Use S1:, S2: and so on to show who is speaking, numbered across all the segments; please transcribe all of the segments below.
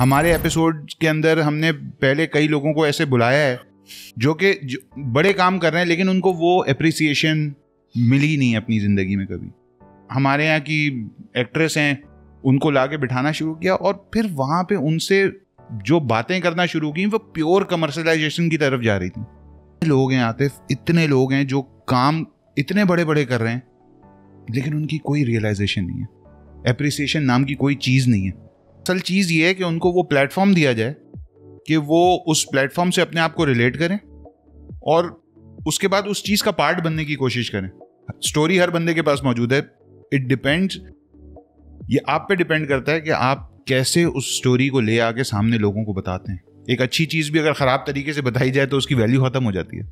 S1: हमारे एपिसोड के अंदर हमने पहले कई लोगों को ऐसे बुलाया है जो कि बड़े काम कर रहे हैं लेकिन उनको वो अप्रिसिएशन मिली नहीं अपनी ज़िंदगी में कभी हमारे यहाँ की एक्ट्रेस हैं उनको ला के बिठाना शुरू किया और फिर वहाँ पर उनसे जो बातें करना शुरू की वो प्योर कमर्शलाइजेशन की तरफ जा रही थी लोग हैं आतिफ इतने लोग हैं जो काम इतने बड़े बड़े कर रहे हैं लेकिन उनकी कोई रियलाइजेशन नहीं है अप्रिसिएशन नाम की कोई चीज़ नहीं है असल चीज़ ये है कि उनको वो प्लेटफॉर्म दिया जाए कि वो उस प्लेटफॉर्म से अपने आप को रिलेट करें और उसके बाद उस चीज़ का पार्ट बनने की कोशिश करें स्टोरी हर बंदे के पास मौजूद है इट डिपेंड्स ये आप पे डिपेंड करता है कि आप कैसे उस स्टोरी को ले आके सामने लोगों को बताते हैं एक अच्छी चीज़ भी अगर ख़राब तरीके से बताई जाए तो उसकी वैल्यू ख़त्म हो जाती है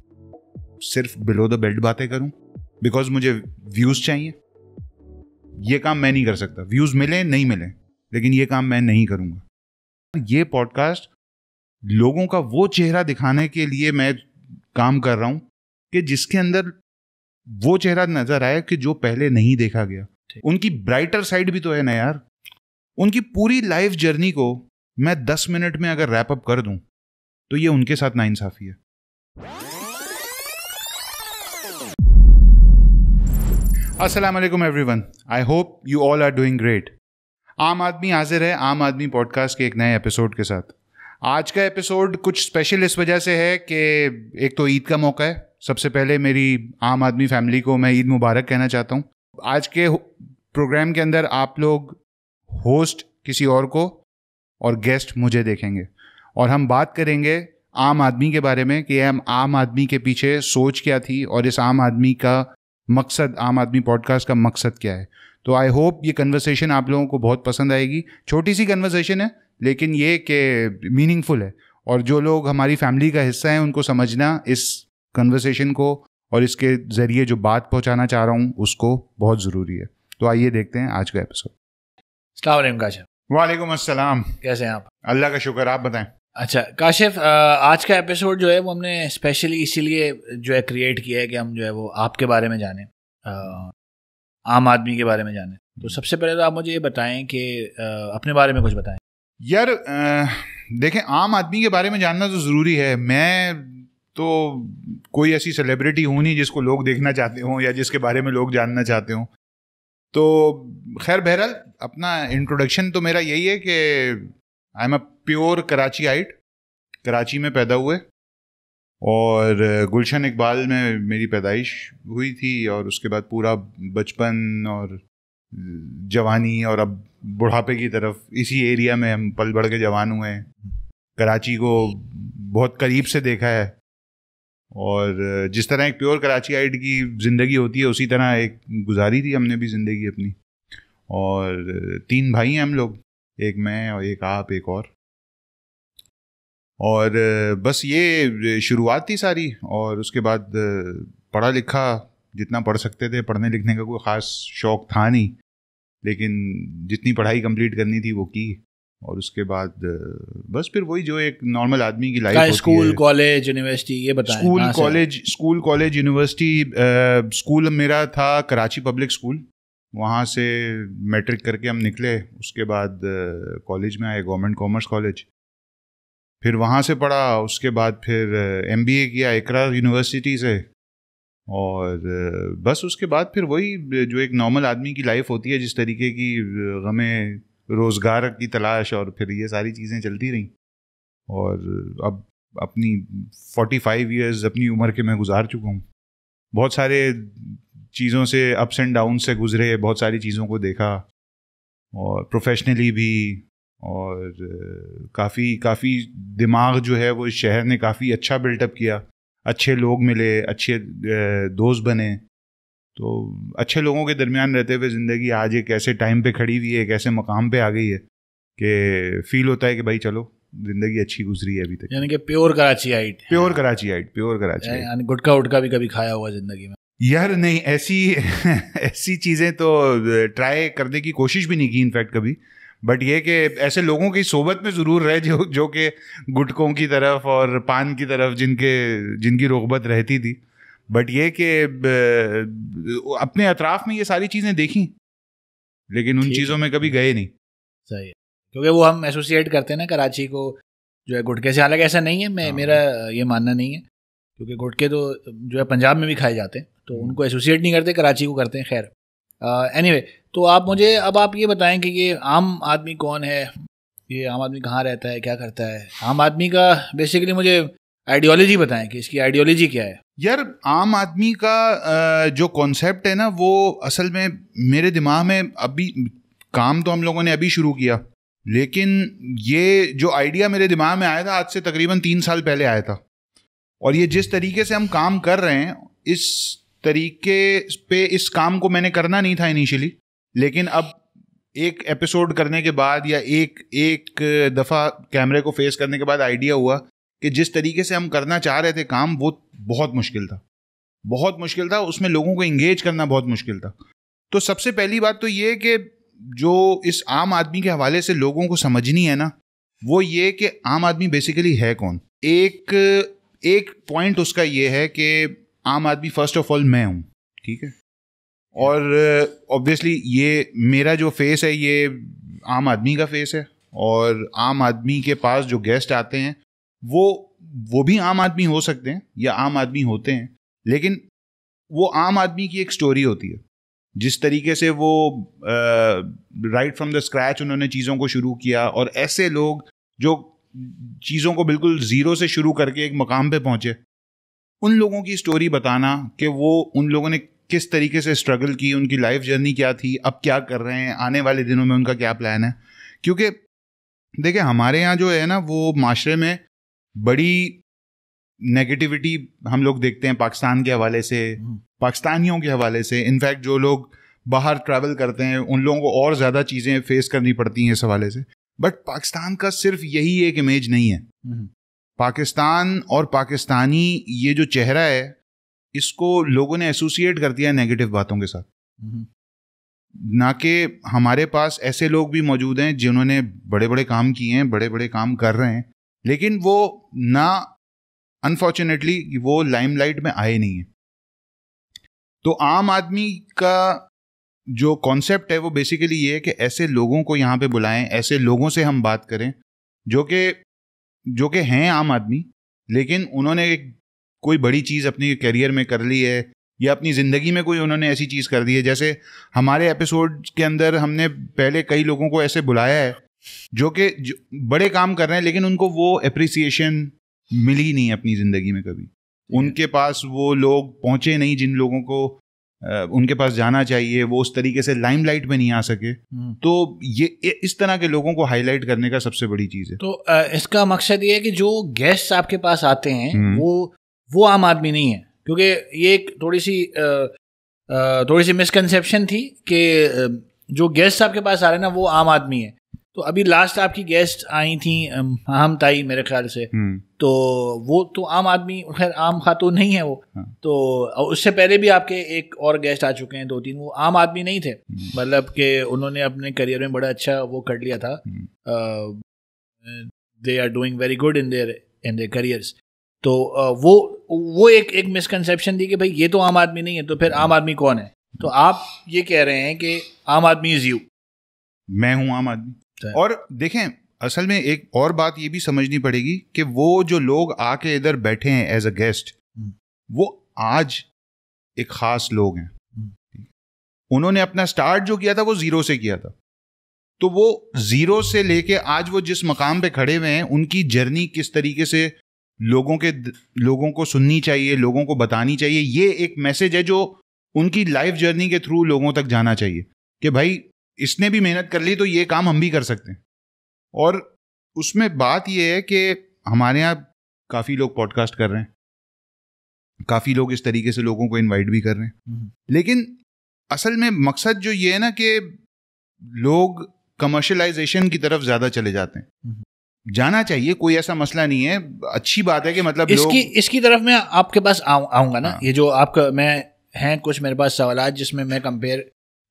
S1: सिर्फ बिलो द बेल्ट बातें करूं बिकॉज मुझे व्यूज़ चाहिए ये काम मैं नहीं कर सकता व्यूज़ मिले नहीं मिले लेकिन ये काम मैं नहीं करूँगा ये पॉडकास्ट लोगों का वो चेहरा दिखाने के लिए मैं काम कर रहा हूँ कि जिसके अंदर वो चेहरा नजर आया कि जो पहले नहीं देखा गया उनकी ब्राइटर साइड भी तो है ना यार उनकी पूरी लाइफ जर्नी को मैं दस मिनट में अगर रैप अप कर दूं तो ये उनके साथ नाइंसाफी है असलम everyone I hope you all are doing great आम आदमी हाजिर है आम आदमी पॉडकास्ट के एक नए एपिसोड के साथ आज का एपिसोड कुछ स्पेशल इस वजह से है कि एक तो ईद का मौका है सबसे पहले मेरी आम आदमी फैमिली को मैं ईद मुबारक कहना चाहता हूँ आज के प्रोग्राम के अंदर आप लोग होस्ट किसी और को और गेस्ट मुझे देखेंगे और हम बात करेंगे आम आदमी के बारे में कि हम आम आदमी के पीछे सोच क्या थी और इस आम आदमी का मकसद आम आदमी पॉडकास्ट का मकसद क्या है तो आई होप ये कन्वर्सेशन आप लोगों को बहुत पसंद आएगी छोटी सी कन्वर्सेशन है लेकिन ये कि मीनिंगफुल है और जो लोग हमारी फैमिली का हिस्सा हैं उनको समझना इस कन्वर्सेशन को और इसके ज़रिए जो बात पहुंचाना चाह रहा हूँ उसको बहुत ज़रूरी है तो आइए देखते हैं आज का एपिसोड काशिफ वालेकुम अस्सलाम कैसे हैं आप अल्लाह का शुक्र आप बताएं अच्छा काशिफ
S2: आज का एपिसोड जो है वो हमने स्पेशली इसीलिए जो है क्रिएट किया है कि हम जो है वो आपके बारे में जाने आम आदमी के बारे में जाने तो हम्म। सबसे पहले तो आप मुझे ये बताएं कि अपने बारे में कुछ बताएं
S1: यार देखें आम आदमी के बारे में जानना तो ज़रूरी है मैं तो कोई ऐसी सेलिब्रिटी हूँ नहीं जिसको लोग देखना चाहते हों या जिसके बारे में लोग जानना चाहते हों तो खैर बहरहाल अपना इंट्रोडक्शन तो मेरा यही है कि I am a pure Karachiite Karachi में पैदा हुए और गुलशन इकबाल में मेरी पैदाइश हुई थी और उसके बाद पूरा बचपन और जवानी और अब बुढ़ापे की तरफ इसी एरिया में हम पल बढ़ के जवान हुए हैं कराची को बहुत करीब से देखा है और जिस तरह एक प्योर कराची आइड की ज़िंदगी होती है उसी तरह एक गुजारी थी हमने भी ज़िंदगी अपनी और तीन भाई हैं हम लोग एक मैं और एक आप एक और और बस ये शुरुआत थी सारी और उसके बाद पढ़ा लिखा जितना पढ़ सकते थे पढ़ने लिखने का कोई ख़ास शौक़ था नहीं लेकिन जितनी पढ़ाई कंप्लीट करनी थी वो की और उसके बाद बस फिर वही जो एक नॉर्मल आदमी की लाइफ स्कूल
S2: कॉलेज यूनिवर्सिटी ये बताएं school college
S1: school college university school मेरा था कराची पब्लिक स्कूल वहाँ से मैट्रिक करके हम निकले उसके बाद कॉलेज में आए गवर्नमेंट कॉमर्स कॉलेज फिर वहाँ से पढ़ा उसके बाद फिर एम किया इकरा यूनिवर्सिटी से और बस उसके बाद फिर वही जो एक नॉर्मल आदमी की लाइफ होती है जिस तरीके की गमें रोज़गार की तलाश और फिर ये सारी चीज़ें चलती रहीं और अब अपनी फाइव ईयर्स अपनी उम्र के मैं गुजार चुका हूँ बहुत सारे चीज़ों से अप्स एंड डाउन से गुजरे बहुत सारी चीज़ों को देखा और प्रोफेशनली भी और काफ़ी काफ़ी दिमाग जो है वो इस शहर ने काफ़ी अच्छा बिल्टअप किया अच्छे लोग मिले अच्छे दोस्त बने तो अच्छे लोगों के दरमियान रहते हुए ज़िंदगी आज एक ऐसे टाइम पे खड़ी हुई है एक ऐसे मकाम पे आ गई है कि फील होता है कि भाई चलो ज़िंदगी अच्छी गुजरी है अभी तक यानी कि pure Karachiite pure Karachiite pure Karachi यानी गुटका उटका भी कभी खाया हुआ ज़िंदगी में यार नहीं ऐसी ऐसी चीज़ें तो ट्राई करने की कोशिश भी नहीं की इनफैक्ट कभी बट ये कि ऐसे लोगों की सोबत में ज़रूर रहे जो जो कि गुटकों की तरफ और पान की तरफ जिनके जिनकी रोगबत रहती थी बट ये कि अपने अतराफ़ में ये सारी चीज़ें देखी लेकिन उन चीज़ों में कभी गए नहीं सही है
S2: क्योंकि वो हम एसोसिएट करते हैं ना कराची को जो है गुटके से हालांकि ऐसा नहीं है मैं हाँ, मेरा हाँ। ये मानना नहीं है क्योंकि गुटके तो जो है पंजाब में भी खाए जाते हैं तो हम्म। उनको एसोसिएट नहीं करते कराची को करते हैं खैर एनी वे तो आप मुझे अब आप ये बताएं कि ये आम आदमी कौन है ये आम आदमी कहाँ रहता है क्या करता है आम आदमी का बेसिकली मुझे आइडियोलॉजी बताएं कि इसकी आइडियोलॉजी क्या है
S1: यार आम आदमी का जो कॉन्सेप्ट है ना वो असल में मेरे दिमाग में अभी काम तो हम लोगों ने अभी शुरू किया लेकिन ये जो आइडिया मेरे दिमाग में आया था आज से तकरीबन तीन साल पहले आया था और ये जिस तरीके से हम काम कर रहे हैं इस तरीके पे इस काम को मैंने करना नहीं था इनिशियली लेकिन अब एक एपिसोड करने के बाद या एक एक दफ़ा कैमरे को फेस करने के बाद आइडिया हुआ कि जिस तरीके से हम करना चाह रहे थे काम वो बहुत मुश्किल था बहुत मुश्किल था उसमें लोगों को इंगेज करना बहुत मुश्किल था तो सबसे पहली बात तो ये कि जो इस आम आदमी के हवाले से लोगों को समझनी है ना वो ये कि आम आदमी बेसिकली है कौन एक एक पॉइंट उसका ये है कि आम आदमी फर्स्ट ऑफ ऑल मैं हूँ ठीक है और ऑब्वियसली uh, ये मेरा जो फेस है ये आम आदमी का फेस है और आम आदमी के पास जो गेस्ट आते हैं वो वो भी आम आदमी हो सकते हैं या आम आदमी होते हैं लेकिन वो आम आदमी की एक स्टोरी होती है जिस तरीके से वो राइट फ्रॉम द स्क्रैच उन्होंने चीज़ों को शुरू किया और ऐसे लोग जो चीज़ों को बिल्कुल ज़ीरो से शुरू करके एक मकाम पे पहुँचे उन लोगों की स्टोरी बताना कि वो उन लोगों ने किस तरीके से स्ट्रगल की उनकी लाइफ जर्नी क्या थी अब क्या कर रहे हैं आने वाले दिनों में उनका क्या प्लान है क्योंकि देखिए हमारे यहाँ जो है ना वो माशरे में बड़ी नेगेटिविटी हम लोग देखते हैं पाकिस्तान के हवाले से हम्म। पाकिस्तानियों के हवाले से इनफैक्ट जो लोग बाहर ट्रैवल करते हैं उन लोगों को और ज़्यादा चीज़ें फेस करनी पड़ती हैं इस हवाले से बट पाकिस्तान का सिर्फ यही एक इमेज नहीं है हम्म। पाकिस्तान और पाकिस्तानी ये जो चेहरा है इसको लोगों ने एसोसिएट कर दिया नेगेटिव बातों के साथ हम्म। ना कि हमारे पास ऐसे लोग भी मौजूद हैं जिन्होंने बड़े बड़े काम किए हैं बड़े बड़े काम कर रहे हैं लेकिन वो ना अनफॉर्चुनेटली वो लाइमलाइट में आए नहीं है तो आम आदमी का जो कॉन्सेप्ट है वो बेसिकली ये है कि ऐसे लोगों को यहाँ पे बुलाएं ऐसे लोगों से हम बात करें जो कि जो कि हैं आम आदमी लेकिन उन्होंने एक कोई बड़ी चीज़ अपने करियर में कर ली है या अपनी ज़िंदगी में कोई उन्होंने ऐसी चीज़ कर दी है जैसे हमारे एपिसोड के अंदर हमने पहले कई लोगों को ऐसे बुलाया है जो कि बड़े काम कर रहे हैं लेकिन उनको वो अप्रिसिएशन मिली नहीं अपनी ज़िंदगी में कभी उनके पास वो लोग पहुँचे नहीं जिन लोगों को उनके पास जाना चाहिए वो उस तरीके से लाइमलाइट में नहीं आ सके हम्म। तो ये इस तरह के लोगों को हाईलाइट करने का सबसे बड़ी चीज़ है तो
S2: इसका मकसद ये है कि जो गेस्ट आपके पास आते हैं हम्म। वो वो आम आदमी नहीं है क्योंकि ये एक थोड़ी सी थोड़ी सी मिसकनसेप्शन थी कि जो गेस्ट आपके पास आ रहे हैं ना वो आम आदमी है तो अभी लास्ट आपकी गेस्ट आई थी अहम ताई मेरे ख्याल से हम्म। तो वो तो आम आदमी खैर आम खातून नहीं है वो हाँ। तो उससे पहले भी आपके एक और गेस्ट आ चुके हैं दो तीन वो आम आदमी नहीं थे हम्म। मतलब कि उन्होंने अपने करियर में बड़ा अच्छा वो कर लिया था they are doing very good in their in their careers तो वो वो एक एक मिसकनसेप्शन थी कि भाई ये तो आम आदमी नहीं है तो फिर आम आदमी कौन है तो आप ये कह रहे हैं कि आम आदमी इज यू
S1: मैं हूं आम आदमी तो और देखें असल में एक और बात ये भी समझनी पड़ेगी कि वो जो लोग आके इधर बैठे हैं एज अ गेस्ट वो आज एक खास लोग हैं हम्म। उन्होंने अपना स्टार्ट जो किया था वो जीरो से किया था तो वो जीरो से लेके आज वो जिस मकाम पे खड़े हुए हैं उनकी जर्नी किस तरीके से लोगों के लोगों को सुननी चाहिए लोगों को बतानी चाहिए ये एक मैसेज है जो उनकी लाइफ जर्नी के थ्रू लोगों तक जाना चाहिए कि भाई इसने भी मेहनत कर ली तो ये काम हम भी कर सकते हैं और उसमें बात यह है कि हमारे यहाँ काफ़ी लोग पॉडकास्ट कर रहे हैं काफ़ी लोग इस तरीके से लोगों को इनवाइट भी कर रहे हैं हम्म। लेकिन असल में मकसद जो ये है ना कि लोग कमर्शलाइजेशन की तरफ ज़्यादा चले जाते हैं हम्म। जाना चाहिए कोई ऐसा मसला नहीं है अच्छी बात है कि मतलब इसकी
S2: इसकी तरफ मैं आपके पास आऊँगा ना हाँ। ये जो आपका मैं हैं कुछ मेरे पास सवाल जिसमें मैं कंपेयर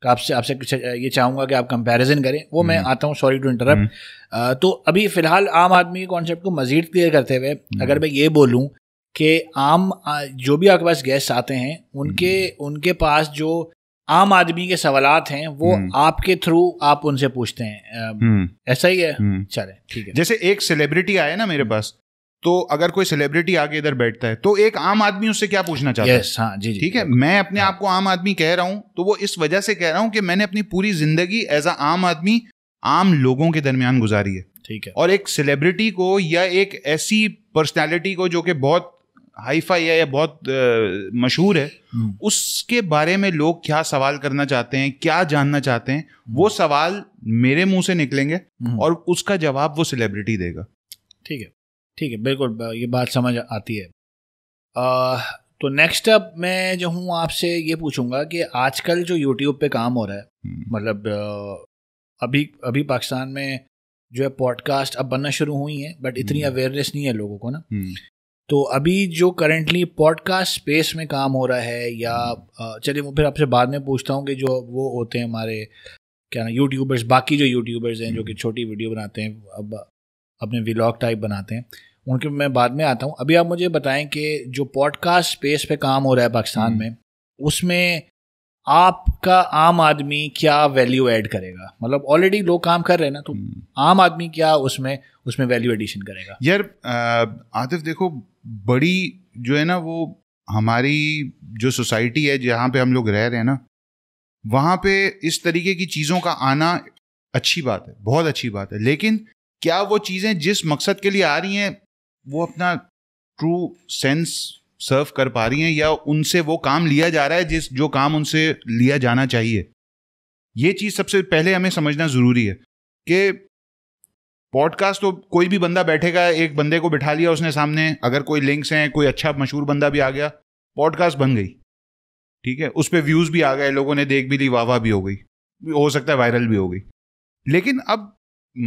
S2: आपसे आपसे ये चाहूँगा कि आप कंपैरिजन करें वो मैं हम्म। आता हूँ सॉरी टू इंटरप्ट तो अभी फ़िलहाल आम आदमी के कॉन्सेप्ट को मज़ीद क्लियर करते हुए हम्म। अगर मैं ये बोलूँ कि आम जो भी आपके पास गेस्ट आते हैं उनके हम्म। उनके पास जो आम आदमी के सवाल हैं वो हम्म। आपके थ्रू आप उनसे पूछते हैं
S1: हम्म। ऐसा ही है हम्म। चले ठीक है जैसे एक सेलिब्रिटी आया ना मेरे पास तो अगर कोई सेलिब्रिटी आके इधर बैठता है तो एक आम आदमी उससे क्या पूछना चाहता yes, है हाँ, जी, जी, ठीक है मैं अपने हाँ. आप को आम आदमी कह रहा हूँ तो वो इस वजह से कह रहा हूँ कि मैंने अपनी पूरी जिंदगी एज अ आम आदमी आम लोगों के दरमियान गुजारी है ठीक है और एक सेलिब्रिटी को या एक ऐसी पर्सनैलिटी को जो कि बहुत हाई फाई है या बहुत मशहूर है हम्म। उसके बारे में लोग क्या सवाल करना चाहते हैं क्या जानना चाहते हैं वो हम्म। सवाल मेरे मुंह से निकलेंगे हम्म। और उसका जवाब वो सेलिब्रिटी देगा
S2: ठीक है ठीक है बिल्कुल ये बात समझ आती है आ, तो नेक्स्ट अप मैं जो हूँ आपसे ये पूछूंगा कि आजकल जो यूट्यूब पे काम हो रहा है मतलब अभी अभी पाकिस्तान में जो है पॉडकास्ट अब बनना शुरू हुई है बट इतनी अवेयरनेस नहीं है लोगों को ना तो अभी जो करेंटली पॉडकास्ट स्पेस में काम हो रहा है या चलिए मैं फिर आपसे बाद में पूछता हूँ कि जो वो होते हैं हमारे क्या ना यूट्यूबर्स बाकी जो यूट्यूबर्स हैं जो कि हम्म। छोटी वीडियो बनाते हैं अब अपने व्लॉग टाइप बनाते हैं उनके मैं बाद में आता हूँ अभी आप मुझे बताएं कि जो पॉडकास्ट स्पेस पे काम हो रहा है पाकिस्तान हम्म। में उसमें आपका आम आदमी क्या वैल्यू ऐड करेगा मतलब ऑलरेडी लोग काम कर रहे हैं ना तो हम्म।
S1: आम आदमी क्या उसमें उसमें वैल्यू एडिशन करेगा यार आतिफ देखो बड़ी जो है ना वो हमारी जो सोसाइटी है जहाँ पे हम लोग रह रहे हैं ना वहाँ पे इस तरीके की चीज़ों का आना अच्छी बात है बहुत अच्छी बात है लेकिन क्या वो चीज़ें जिस मकसद के लिए आ रही हैं वो अपना ट्रू सेंस सर्व कर पा रही हैं या उनसे वो काम लिया जा रहा है जिस जो काम उनसे लिया जाना चाहिए ये चीज़ सबसे पहले हमें समझना ज़रूरी है कि पॉडकास्ट तो कोई भी बंदा बैठेगा एक बंदे को बिठा लिया उसने सामने अगर कोई लिंक्स हैं कोई अच्छा मशहूर बंदा भी आ गया पॉडकास्ट बन गई ठीक है उस पर व्यूज़ भी आ गए लोगों ने देख भी ली वाह वाह भी हो गई हो सकता है वायरल भी हो गई लेकिन अब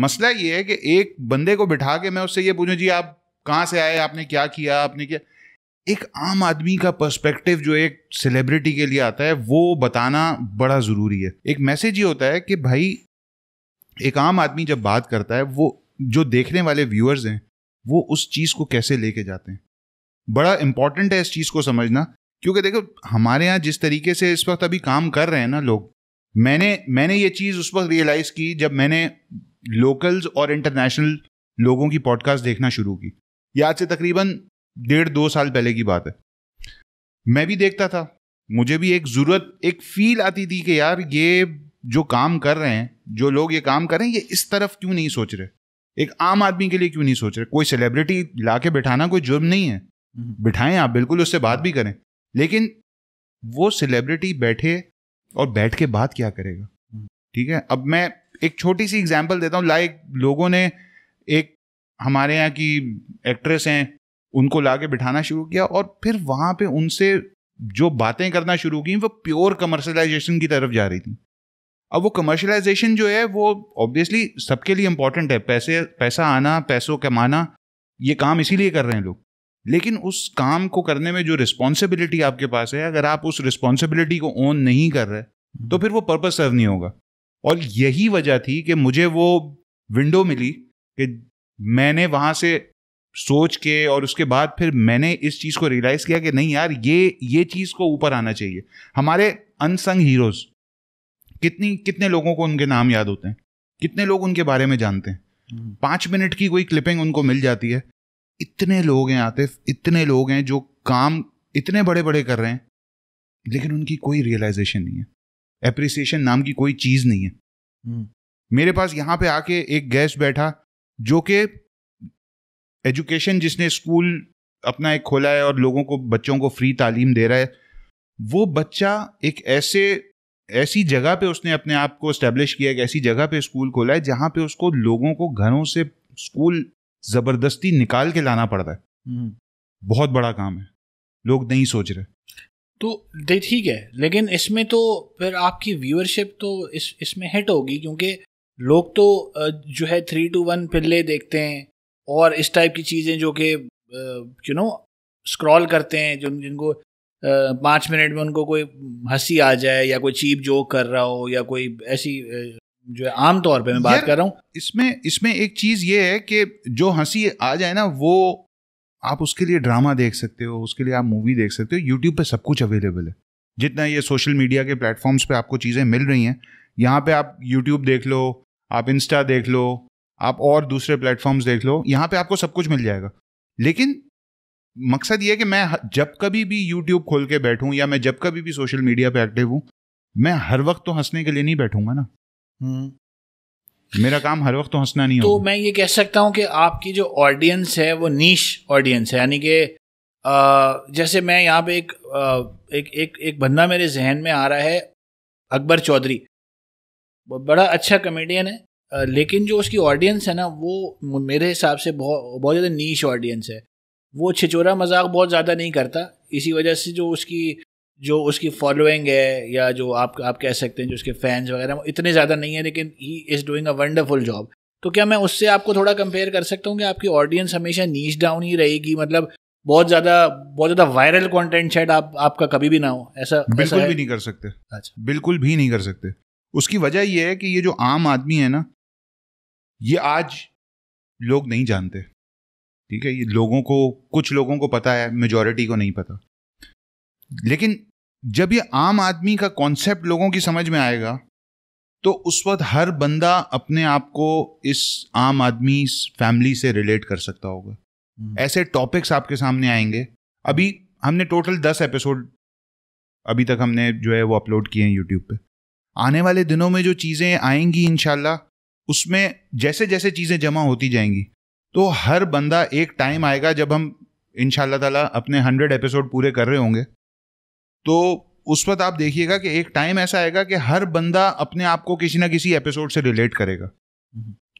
S1: मसला ये है कि एक बंदे को बिठा के मैं उससे ये पूछूं जी आप कहाँ से आए आपने क्या किया आपने क्या एक आम आदमी का पर्सपेक्टिव जो एक सेलिब्रिटी के लिए आता है वो बताना बड़ा ज़रूरी है एक मैसेज ये होता है कि भाई एक आम आदमी जब बात करता है वो जो देखने वाले व्यूअर्स हैं वो उस चीज़ को कैसे लेके जाते हैं बड़ा इंपॉर्टेंट है इस चीज़ को समझना क्योंकि देखो हमारे यहाँ जिस तरीके से इस वक्त अभी काम कर रहे हैं ना लोग मैंने मैंने ये चीज़ उस वक्त रियलाइज़ की जब मैंने लोकल्स और इंटरनेशनल लोगों की पॉडकास्ट देखना शुरू की याद से तकरीबन डेढ़ दो साल पहले की बात है मैं भी देखता था मुझे भी एक ज़रूरत एक फील आती थी कि यार ये जो काम कर रहे हैं जो लोग ये काम करें ये इस तरफ क्यों नहीं सोच रहे एक आम आदमी के लिए क्यों नहीं सोच रहे कोई सेलिब्रिटी ला के बैठाना कोई जुर्म नहीं है हम्म। बिठाएं आप बिल्कुल उससे बात भी करें लेकिन वो सेलिब्रिटी बैठे और बैठ के बात क्या करेगा हम्म। ठीक है अब मैं एक छोटी सी एग्जाम्पल देता हूँ लाइक लोगों ने एक हमारे यहाँ की एक्ट्रेस हैं उनको ला के बिठाना शुरू किया और फिर वहाँ पे उनसे जो बातें करना शुरू की वो प्योर कमर्शलाइजेशन की तरफ जा रही थी अब वो कमर्शलाइजेशन जो है वो ऑब्वियसली सबके लिए इम्पॉर्टेंट है पैसे पैसा आना पैसों कमाना ये काम इसीलिए कर रहे हैं लोग लेकिन उस काम को करने में जो रिस्पॉन्सिबिलिटी आपके पास है अगर आप उस रिस्पॉन्सिबिलिटी को ओन नहीं कर रहे तो फिर वो पर्पज सर्व नहीं होगा और यही वजह थी कि मुझे वो विंडो मिली कि मैंने वहाँ से सोच के और उसके बाद फिर मैंने इस चीज़ को रियलाइज़ किया कि नहीं यार ये ये चीज़ को ऊपर आना चाहिए हमारे अनसंग हीरोज़ कितनी कितने लोगों को उनके नाम याद होते हैं कितने लोग उनके बारे में जानते हैं हम्म। पाँच मिनट की कोई क्लिपिंग उनको मिल जाती है इतने लोग हैं आतिफ इतने लोग हैं जो काम इतने बड़े बड़े कर रहे हैं लेकिन उनकी कोई रियलाइजेशन नहीं है एप्रिसिएशन नाम की कोई चीज़ नहीं है हम्म। मेरे पास यहाँ पे आके एक गेस्ट बैठा जो कि एजुकेशन जिसने स्कूल अपना एक खोला है और लोगों को बच्चों को फ्री तालीम दे रहा है वो बच्चा एक ऐसे ऐसी जगह पे उसने अपने आप को स्टैब्लिश किया एक ऐसी जगह पे स्कूल खोला है जहाँ पे उसको लोगों को घरों से स्कूल ज़बरदस्ती निकाल के लाना पड़ रहा है हम्म। बहुत बड़ा काम है लोग नहीं सोच रहे
S2: तो दे ठीक है लेकिन इसमें तो फिर आपकी व्यूअरशिप तो इस इसमें हिट होगी क्योंकि लोग तो जो है थ्री टू वन पिल्ले देखते हैं और इस टाइप की चीज़ें जो कि यू नो स्क्रॉल करते हैं जिन जिनको पाँच मिनट में उनको कोई हंसी आ जाए या कोई चीप जोक कर रहा हो या कोई ऐसी जो है आम
S1: तौर पे मैं बात कर रहा हूँ इसमें इसमें एक चीज़ ये है कि जो हंसी आ जाए ना वो आप उसके लिए ड्रामा देख सकते हो उसके लिए आप मूवी देख सकते हो यूट्यूब पे सब कुछ अवेलेबल है जितना ये सोशल मीडिया के प्लेटफॉर्म्स पे आपको चीज़ें मिल रही हैं यहाँ पे आप यूट्यूब देख लो आप इंस्टा देख लो आप और दूसरे प्लेटफॉर्म्स देख लो यहाँ पे आपको सब कुछ मिल जाएगा लेकिन मकसद ये है कि मैं जब कभी भी यूट्यूब खोल के बैठूँ या मैं जब कभी भी सोशल मीडिया पे एक्टिव हूँ मैं हर वक्त तो हंसने के लिए नहीं बैठूंगा ना
S2: हम्म।
S1: मेरा काम हर वक्त तो हंसना नहीं तो
S2: मैं ये कह सकता हूँ कि आपकी जो ऑडियंस है वो नीश ऑडियंस है यानी कि जैसे मैं यहाँ पे एक एक एक एक बंदा मेरे जहन में आ रहा है अकबर चौधरी बड़ा अच्छा कमेडियन है लेकिन जो उसकी ऑडियंस है ना वो मेरे हिसाब से बहुत बहुत ज़्यादा नीच ऑडियंस है वो छिचोरा मजाक बहुत ज़्यादा नहीं करता इसी वजह से जो उसकी जो उसकी फॉलोइंग है या जो आप आप कह सकते हैं जो उसके फैंस वगैरह वो इतने ज़्यादा नहीं है लेकिन he is doing a wonderful job तो क्या मैं उससे आपको थोड़ा कंपेयर कर सकता हूँ कि आपकी ऑडियंस हमेशा नीच डाउन ही रहेगी मतलब बहुत ज़्यादा बहुत ज़्यादा वायरल कॉन्टेंट शायद आप आपका कभी भी ना हो ऐसा बिल्कुल ऐसा भी नहीं कर
S1: सकते अच्छा बिल्कुल भी नहीं कर सकते उसकी वजह यह है कि ये जो आम आदमी है ना ये आज लोग नहीं जानते ठीक है ये लोगों को कुछ लोगों को पता है मेजोरिटी को नहीं पता लेकिन जब ये आम आदमी का कॉन्सेप्ट लोगों की समझ में आएगा तो उस वक्त हर बंदा अपने आप को इस आम आदमी फैमिली से रिलेट कर सकता होगा हम्म। ऐसे टॉपिक्स आपके सामने आएंगे अभी हमने टोटल दस एपिसोड अभी तक हमने जो है वो अपलोड किए हैं यूट्यूब पे आने वाले दिनों में जो चीज़ें आएंगी इनशाला उसमें जैसे जैसे चीज़ें जमा होती जाएंगी तो हर बंदा एक टाइम आएगा जब हम इन ताला अपने हंड्रेड एपिसोड पूरे कर रहे होंगे तो उस वक्त आप देखिएगा कि एक टाइम ऐसा आएगा कि हर बंदा अपने आप को किसी ना किसी एपिसोड से रिलेट करेगा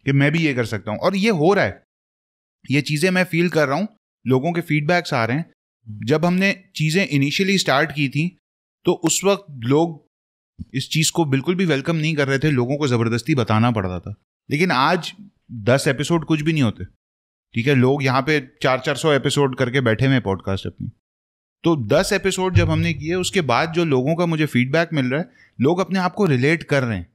S1: कि मैं भी ये कर सकता हूँ और ये हो रहा है ये चीज़ें मैं फील कर रहा हूँ लोगों के फीडबैक्स आ रहे हैं जब हमने चीज़ें इनिशियली स्टार्ट की थी तो उस वक्त लोग इस चीज़ को बिल्कुल भी वेलकम नहीं कर रहे थे लोगों को ज़बरदस्ती बताना पड़ रहा था लेकिन आज दस एपिसोड कुछ भी नहीं होते ठीक है लोग यहाँ पे चार चार सौ एपिसोड करके बैठे हुए पॉडकास्ट अपनी तो दस एपिसोड जब हमने किए उसके बाद जो लोगों का मुझे फीडबैक मिल रहा है लोग अपने आप को रिलेट कर रहे हैं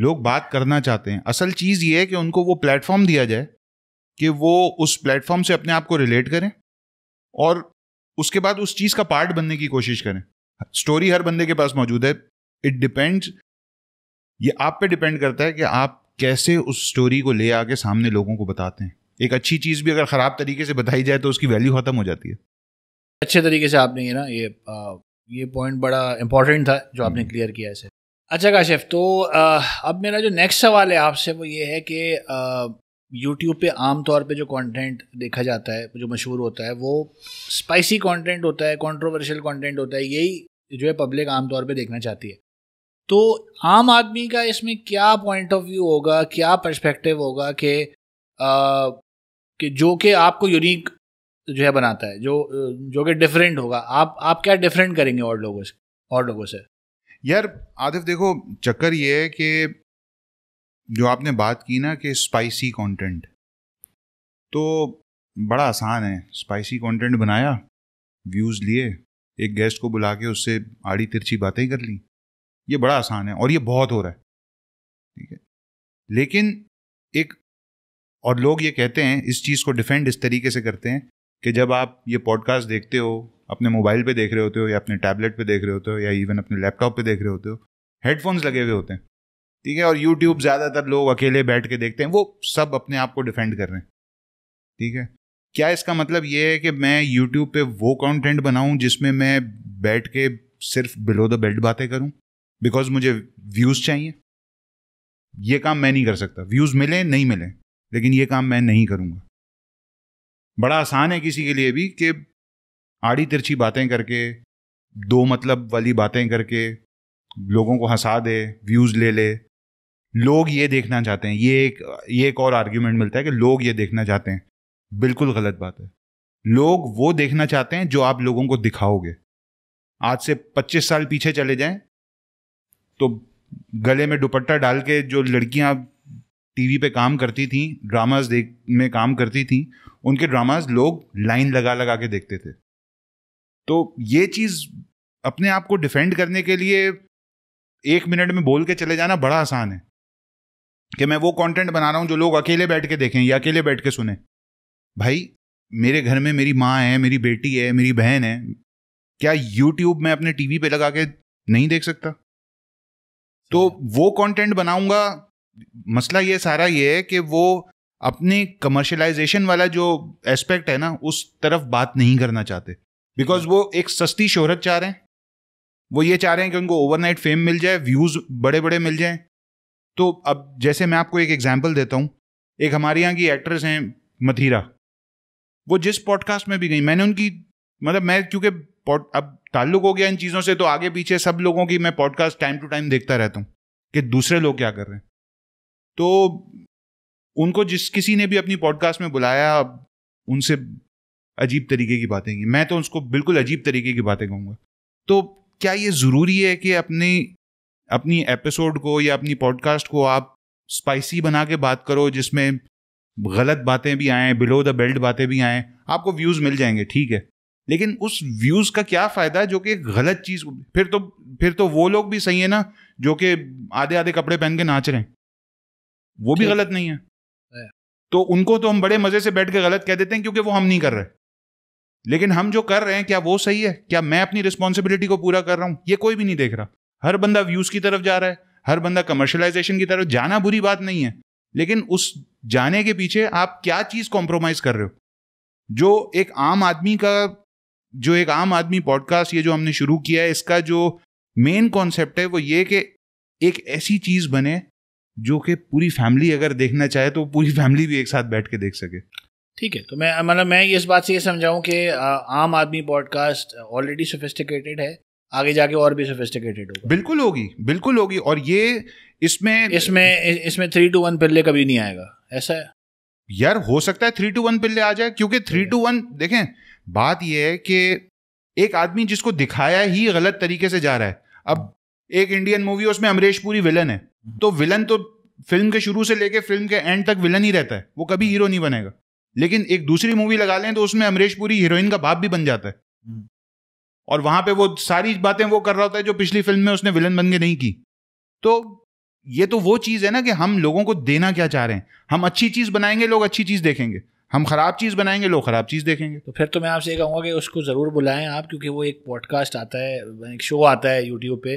S1: लोग बात करना चाहते हैं असल चीज़ ये है कि उनको वो प्लेटफॉर्म दिया जाए कि वो उस प्लेटफॉर्म से अपने आप को रिलेट करें और उसके बाद उस चीज़ का पार्ट बनने की कोशिश करें स्टोरी हर बंदे के पास मौजूद है इट डिपेंड्स ये आप पे डिपेंड करता है कि आप कैसे उस स्टोरी को ले आके सामने लोगों को बताते हैं एक अच्छी चीज़ भी अगर ख़राब तरीके से बताई जाए तो उसकी वैल्यू ख़त्म हो जाती है अच्छे तरीके से आपने ये ना ये आ, ये पॉइंट बड़ा इंपॉर्टेंट
S2: था जो आपने क्लियर हम्म। किया इसे अच्छा काशिफ तो आ, अब मेरा जो नेक्स्ट सवाल है आपसे वो ये है कि यूट्यूब पे आम तौर पे जो कंटेंट देखा जाता है जो मशहूर होता है वो स्पाइसी कंटेंट होता है कंट्रोवर्शियल कंटेंट होता है यही जो है पब्लिक आमतौर पे देखना चाहती है तो आम आदमी का इसमें क्या पॉइंट ऑफ व्यू होगा क्या पर्सपेक्टिव होगा कि कि जो कि आपको यूनिक जो है बनाता है जो जो कि डिफरेंट होगा आप आप क्या डिफरेंट करेंगे और लोगों से और लोगों
S1: से यार आदिफ देखो चक्कर ये है कि जो आपने बात की ना कि स्पाइसी कंटेंट तो बड़ा आसान है स्पाइसी कंटेंट बनाया व्यूज़ लिए एक गेस्ट को बुला के उससे आड़ी तिरछी बातें कर ली ये बड़ा आसान है और ये बहुत हो रहा है ठीक है लेकिन एक और लोग ये कहते हैं इस चीज़ को डिफेंड इस तरीके से करते हैं कि जब आप ये पॉडकास्ट देखते हो अपने मोबाइल पे देख रहे होते हो या अपने टैबलेट पे देख रहे होते हो या इवन अपने लैपटॉप पे देख रहे होते हो हेडफोन्स लगे हुए होते हैं ठीक है और यूट्यूब ज़्यादातर लोग अकेले बैठ के देखते हैं वो सब अपने आप को डिफेंड कर रहे हैं ठीक है क्या इसका मतलब ये है कि मैं यूट्यूब पे वो कंटेंट बनाऊं जिसमें मैं बैठ के सिर्फ बिलो द बेल्ट बातें करूं बिकॉज मुझे व्यूज़ चाहिए ये काम मैं नहीं कर सकता व्यूज़ मिले नहीं मिले लेकिन ये काम मैं नहीं करूँगा बड़ा आसान है किसी के लिए भी कि आड़ी तिरछी बातें करके दो मतलब वाली बातें करके लोगों को हंसा दे व्यूज़ ले ले लोग ये देखना चाहते हैं ये एक ये एक और आर्ग्यूमेंट मिलता है कि लोग ये देखना चाहते हैं बिल्कुल गलत बात है लोग वो देखना चाहते हैं जो आप लोगों को दिखाओगे आज से 25 साल पीछे चले जाएं तो गले में दुपट्टा डाल के जो लड़कियां टीवी पे काम करती थी ड्रामाज देख में काम करती थी उनके ड्रामाज लोग लाइन लगा लगा के देखते थे तो ये चीज़ अपने आप को डिफेंड करने के लिए एक मिनट में बोल के चले जाना बड़ा आसान है कि मैं वो कंटेंट बना रहा हूँ जो लोग अकेले बैठ के देखें या अकेले बैठ के सुने भाई मेरे घर में मेरी माँ है मेरी बेटी है मेरी बहन है क्या यूट्यूब मैं अपने टीवी पे लगा के नहीं देख सकता तो वो कंटेंट बनाऊंगा मसला ये सारा ये है कि वो अपने कमर्शलाइजेशन वाला जो एस्पेक्ट है ना उस तरफ बात नहीं करना चाहते बिकॉज वो एक सस्ती शोहरत चाह रहे हैं वो ये चाह रहे हैं कि उनको ओवरनाइट फेम मिल जाए व्यूज़ बड़े बड़े मिल जाए तो अब जैसे मैं आपको एक एग्जाम्पल देता हूँ एक हमारे यहाँ की एक्ट्रेस हैं मथीरा वो जिस पॉडकास्ट में भी गई मैंने उनकी मतलब मैं क्योंकि अब ताल्लुक हो गया इन चीज़ों से तो आगे पीछे सब लोगों की मैं पॉडकास्ट टाइम टू टाइम देखता रहता हूँ कि दूसरे लोग क्या कर रहे हैं तो उनको जिस किसी ने भी अपनी पॉडकास्ट में बुलाया उनसे अजीब तरीके की बातें की मैं तो उसको बिल्कुल अजीब तरीके की बातें कहूँगा तो क्या ये ज़रूरी है कि अपनी अपनी एपिसोड को या अपनी पॉडकास्ट को आप स्पाइसी बना के बात करो जिसमें गलत बातें भी आएँ बिलो द बेल्ट बातें भी आएँ आपको व्यूज़ मिल जाएंगे ठीक है लेकिन उस व्यूज़ का क्या फ़ायदा जो कि गलत चीज़ फिर तो फिर तो वो लोग भी सही है ना जो कि आधे आधे कपड़े पहन के नाच रहे हैं वो भी गलत नहीं है तो उनको तो हम बड़े मजे से बैठ के गलत कह देते हैं क्योंकि वो हम नहीं कर रहे लेकिन हम जो कर रहे हैं क्या वो सही है क्या मैं अपनी रिस्पॉन्सिबिलिटी को पूरा कर रहा हूं ये कोई भी नहीं देख रहा हर बंदा व्यूज की तरफ जा रहा है हर बंदा कमर्शलाइजेशन की तरफ जाना बुरी बात नहीं है लेकिन उस जाने के पीछे आप क्या चीज कॉम्प्रोमाइज कर रहे हो जो एक आम आदमी का जो एक आम आदमी पॉडकास्ट ये जो हमने शुरू किया है इसका जो मेन कॉन्सेप्ट है वो ये कि एक ऐसी चीज बने जो कि पूरी फैमिली अगर देखना चाहे तो पूरी फैमिली भी एक साथ बैठ के देख सके
S2: ठीक है तो मैं मतलब मैं इस बात से ये समझाऊं कि आम आदमी पॉडकास्ट ऑलरेडी सोफिस्टिकेटेड है आगे जाके और भी सोफिस्टिकेटेड
S1: होगा बिल्कुल होगी बिल्कुल होगी और ये इसमें इसमें इसमें थ्री टू वन पिल्ले कभी नहीं आएगा ऐसा है यार हो सकता है थ्री टू वन पिल्ले आ जाए क्योंकि थ्री टू वन देखें बात यह है कि एक आदमी जिसको दिखाया ही गलत तरीके से जा रहा है अब एक इंडियन मूवी उसमें अमरीश पूरी विलन है तो विलन तो फिल्म के शुरू से लेके फिल्म के एंड तक विलन ही रहता है वो कभी हीरो नहीं बनेगा लेकिन एक दूसरी मूवी लगा लें तो उसमें अमरीश पुरी हीरोइन का बाप भी बन जाता है हम्म। और वहां पे वो सारी बातें वो कर रहा होता है जो पिछली फिल्म में उसने विलन बन के नहीं की तो ये तो वो चीज़ है ना कि हम लोगों को देना क्या चाह रहे हैं हम अच्छी चीज़ बनाएंगे लोग अच्छी चीज़ देखेंगे हम खराब चीज़ बनाएंगे लोग खराब चीज़ देखेंगे तो फिर
S2: तो मैं आपसे ये कहूँगा कि उसको ज़रूर बुलाएं आप क्योंकि वो एक पॉडकास्ट आता है एक शो आता है यूट्यूब पे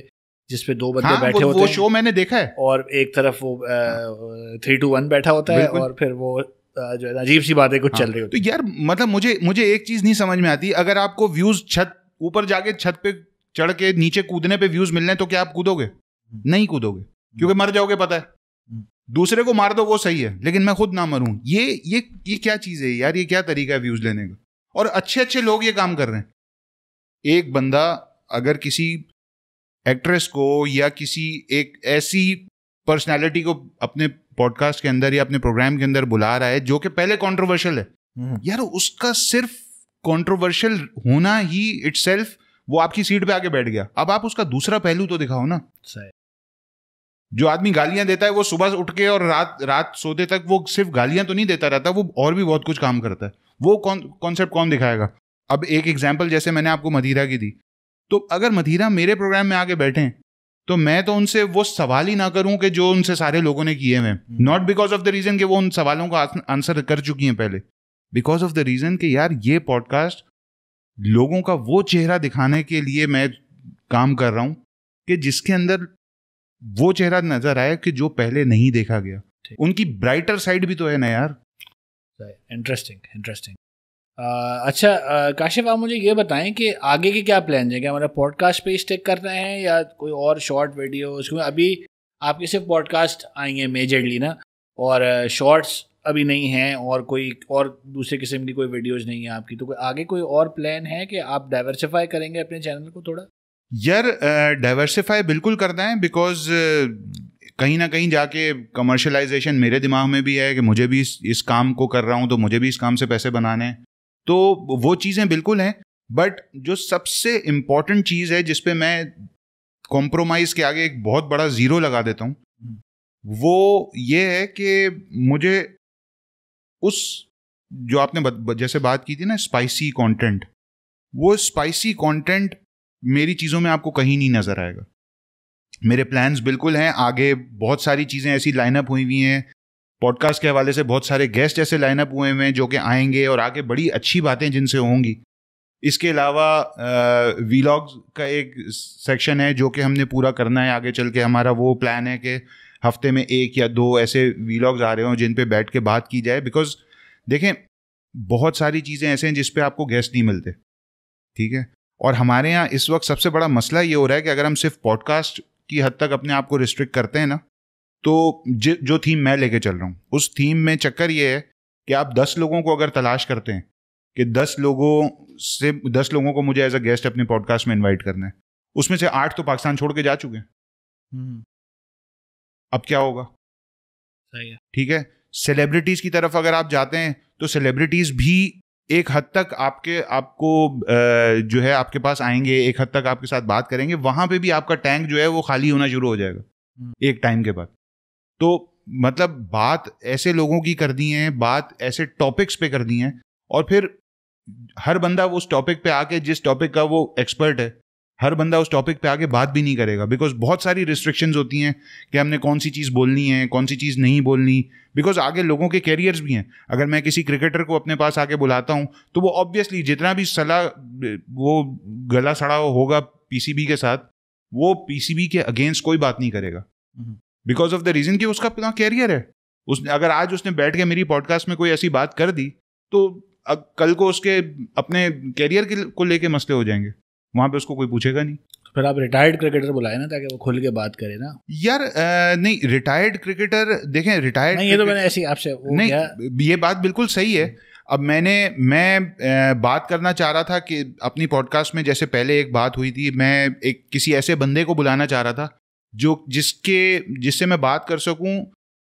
S2: जिसपे दो बंदे हाँ, बैठे वो, होते वो हैं शो मैंने देखा है और एक तरफ वो थ्री टू वन बैठा होता है और फिर वो जो है अजीब सी बातें कुछ हाँ, चल रही होती तो
S1: यार मतलब मुझे मुझे एक चीज नहीं समझ में आती अगर आपको व्यूज छत ऊपर जाके छत पे चढ़ के नीचे कूदने पे व्यूज मिलने तो क्या आप कूदोगे हम्म। नहीं कूदोगे क्योंकि मर जाओगे पता है हम्म। दूसरे को मार दो वो सही है लेकिन मैं खुद ना मरूं ये ये ये क्या चीज है यार ये क्या तरीका है व्यूज लेने का और अच्छे अच्छे लोग ये काम कर रहे हैं एक बंदा अगर किसी एक्ट्रेस को या किसी एक ऐसी पर्सनैलिटी को अपने पॉडकास्ट के अंदर या अपने प्रोग्राम के अंदर बुला रहा है जो कि पहले कॉन्ट्रोवर्शियल है हम्म। यार उसका सिर्फ कॉन्ट्रोवर्शियल होना ही इट वो आपकी सीट पे आके बैठ गया अब आप उसका दूसरा पहलू तो दिखाओ ना सही जो आदमी गालियां देता है वो सुबह उठ के और रात रात सोते तक वो सिर्फ गालियां तो नहीं देता रहता वो और भी बहुत कुछ काम करता है वो कॉन्सेप्ट कौन दिखाएगा अब एक एग्जाम्पल जैसे मैंने आपको मदीरा की दी तो अगर मधीरा मेरे प्रोग्राम में आके बैठे तो मैं तो उनसे वो सवाल ही ना करूं कि जो उनसे सारे लोगों ने किए हुए not because of the reason कि वो उन सवालों का आंसर कर चुकी हैं पहले बिकॉज ऑफ द रीजन कि यार ये पॉडकास्ट लोगों का वो चेहरा दिखाने के लिए मैं काम कर रहा हूं कि जिसके अंदर वो चेहरा नजर आया कि जो पहले नहीं देखा गया उनकी ब्राइटर साइड भी तो है ना यार इंटरेस्टिंग इंटरेस्टिंग अच्छा
S2: काशिफ आप मुझे ये बताएं कि आगे के क्या प्लान है क्या हमारा पॉडकास्ट पे स्टेक कर रहे हैं या कोई और शॉर्ट वीडियो क्योंकि अभी आपके सिर्फ पॉडकास्ट आई हैं मेजरली ना और शॉर्ट्स अभी नहीं हैं और कोई और दूसरे किस्म की कोई वीडियोस नहीं है आपकी तो कोई आगे कोई और प्लान है कि आप डाइवर्सिफाई करेंगे अपने चैनल को थोड़ा
S1: यार डाइवर्सिफाई बिल्कुल करना है बिकॉज कहीं ना कहीं जाके कमर्शलाइजेशन मेरे दिमाग में भी है कि मुझे भी इस इस काम को कर रहा हूँ तो मुझे भी इस काम से पैसे बनाने हैं तो वो चीज़ें बिल्कुल हैं बट जो सबसे इम्पॉर्टेंट चीज़ है जिसपे मैं कॉम्प्रोमाइज़ के आगे एक बहुत बड़ा ज़ीरो लगा देता हूँ हम्म। वो ये है कि मुझे उस जो आपने जैसे बात की थी ना स्पाइसी कंटेंट वो स्पाइसी कंटेंट मेरी चीज़ों में आपको कहीं नहीं नज़र आएगा मेरे प्लान्स बिल्कुल हैं आगे बहुत सारी चीज़ें ऐसी लाइनअप हुई हुई हैं पॉडकास्ट के हवाले से बहुत सारे गेस्ट ऐसे लाइनअप हुए हुए हैं जो कि आएंगे और आगे बड़ी अच्छी बातें जिनसे होंगी इसके अलावा वीलॉग्स का एक सेक्शन है जो कि हमने पूरा करना है आगे चल के हमारा वो प्लान है कि हफ्ते में एक या दो ऐसे वीलॉग्स आ रहे हों जिन पे बैठ के बात की जाए बिकॉज देखें बहुत सारी चीज़ें ऐसे हैं जिस आपको गेस्ट नहीं मिलते ठीक है और हमारे यहाँ इस वक्त सबसे बड़ा मसला ये हो रहा है कि अगर हम सिर्फ पॉडकास्ट की हद तक अपने आप को रिस्ट्रिक्ट करते हैं ना तो ज, जो थीम मैं लेके चल रहा हूँ उस थीम में चक्कर ये है कि आप दस लोगों को अगर तलाश करते हैं कि दस लोगों से दस लोगों को मुझे एज अ गेस्ट अपने पॉडकास्ट में इन्वाइट करना है उसमें से आठ तो पाकिस्तान छोड़ के जा चुके हैं हम्म। अब क्या होगा सही है ठीक है सेलिब्रिटीज की तरफ अगर आप जाते हैं तो सेलिब्रिटीज भी एक हद तक आपके आपको जो है आपके पास आएंगे एक हद तक आपके साथ बात करेंगे वहां पे भी आपका टैंक जो है वो खाली होना शुरू हो जाएगा हम्म। एक टाइम के बाद तो मतलब बात ऐसे लोगों की कर दी है बात ऐसे टॉपिक्स पे कर दी है और फिर हर बंदा उस टॉपिक पे आके जिस टॉपिक का वो एक्सपर्ट है हर बंदा उस टॉपिक पे आके बात भी नहीं करेगा बिकॉज बहुत सारी रिस्ट्रिक्शंस होती हैं कि हमने कौन सी चीज़ बोलनी है कौन सी चीज़ नहीं बोलनी बिकॉज आगे लोगों के कैरियर्स भी हैं अगर मैं किसी क्रिकेटर को अपने पास आके बुलाता हूँ तो वो ऑब्वियसली जितना भी सलाह वो गला सड़ा होगा पी के साथ वो पी के अगेंस्ट कोई बात नहीं करेगा हम्म। बिकॉज ऑफ द रीजन कि उसका अपना कैरियर है उसने अगर आज उसने बैठ के मेरी पॉडकास्ट में कोई ऐसी बात कर दी तो अब कल को उसके अपने कैरियर के को लेके मसले हो जाएंगे वहाँ पे उसको कोई पूछेगा नहीं तो फिर आप रिटायर्ड क्रिकेटर बुलाए ना ताकि वो खुल के बात करे ना यार आ, नहीं रिटायर्ड क्रिकेटर देखें रिटायर्ड नहीं ये तो मैंने ऐसी आपसे नहीं ये बात बिल्कुल सही है हम्म। अब मैंने मैं बात करना चाह रहा था कि अपनी पॉडकास्ट में जैसे पहले एक बात हुई थी मैं एक किसी ऐसे बंदे को बुलाना चाह रहा था जो जिसके जिससे मैं बात कर सकूं